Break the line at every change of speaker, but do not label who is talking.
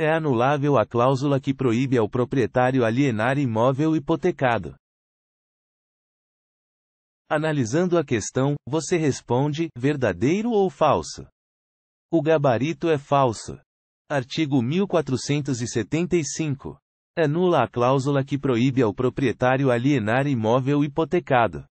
É anulável a cláusula que proíbe ao proprietário alienar imóvel hipotecado. Analisando a questão, você responde: verdadeiro ou falso? O gabarito é falso. Artigo 1475. Anula a cláusula que proíbe ao proprietário alienar imóvel hipotecado.